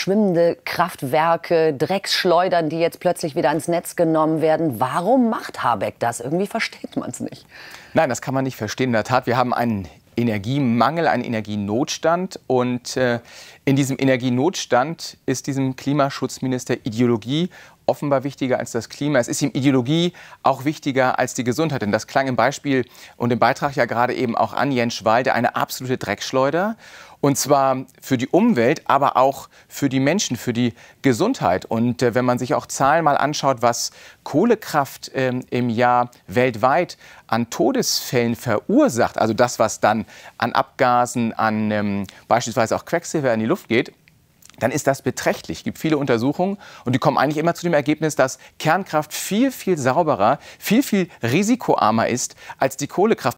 schwimmende Kraftwerke, Drecksschleudern, die jetzt plötzlich wieder ins Netz genommen werden. Warum macht Habeck das? Irgendwie versteht man es nicht. Nein, das kann man nicht verstehen. In der Tat, wir haben einen Energiemangel, einen Energienotstand. Und äh, in diesem Energienotstand ist diesem Klimaschutzminister Ideologie offenbar wichtiger als das Klima. Es ist ihm Ideologie auch wichtiger als die Gesundheit. Denn das klang im Beispiel und im Beitrag ja gerade eben auch an Jens Schwalde, eine absolute Dreckschleuder. Und zwar für die Umwelt, aber auch für die Menschen, für die Gesundheit. Und äh, wenn man sich auch Zahlen mal anschaut, was Kohlekraft ähm, im Jahr weltweit an Todesfällen verursacht, also das, was dann an Abgasen, an ähm, beispielsweise auch Quecksilber in die Luft geht, dann ist das beträchtlich. Es gibt viele Untersuchungen und die kommen eigentlich immer zu dem Ergebnis, dass Kernkraft viel, viel sauberer, viel, viel risikoarmer ist als die Kohlekraft.